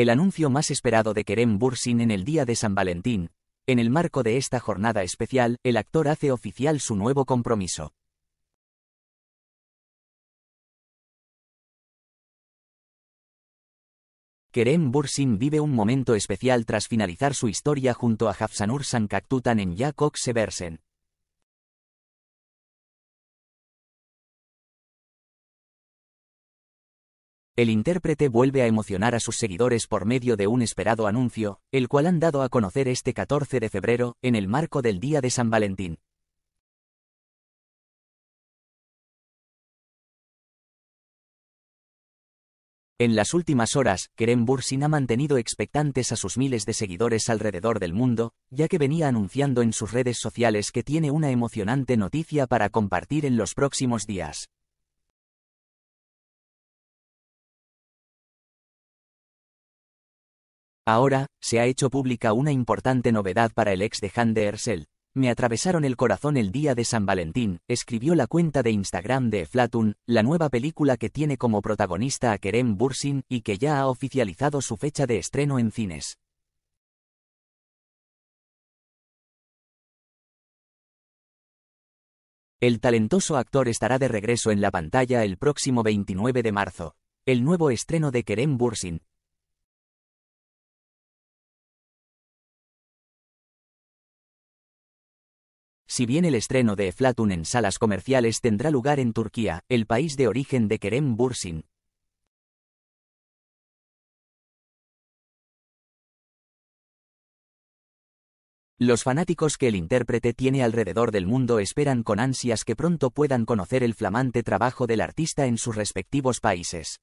el anuncio más esperado de Kerem Bursin en el día de San Valentín. En el marco de esta jornada especial, el actor hace oficial su nuevo compromiso. Kerem Bursin vive un momento especial tras finalizar su historia junto a Hafsanur Sankaktutan en Jakob Seversen. El intérprete vuelve a emocionar a sus seguidores por medio de un esperado anuncio, el cual han dado a conocer este 14 de febrero, en el marco del Día de San Valentín. En las últimas horas, Kerem Bursin ha mantenido expectantes a sus miles de seguidores alrededor del mundo, ya que venía anunciando en sus redes sociales que tiene una emocionante noticia para compartir en los próximos días. Ahora, se ha hecho pública una importante novedad para el ex de Han de Ersel. Me atravesaron el corazón el día de San Valentín, escribió la cuenta de Instagram de Flatun, la nueva película que tiene como protagonista a Kerem Bursin y que ya ha oficializado su fecha de estreno en cines. El talentoso actor estará de regreso en la pantalla el próximo 29 de marzo. El nuevo estreno de Kerem Bursin, Si bien el estreno de Eflatun en salas comerciales tendrá lugar en Turquía, el país de origen de Kerem Bursin, Los fanáticos que el intérprete tiene alrededor del mundo esperan con ansias que pronto puedan conocer el flamante trabajo del artista en sus respectivos países.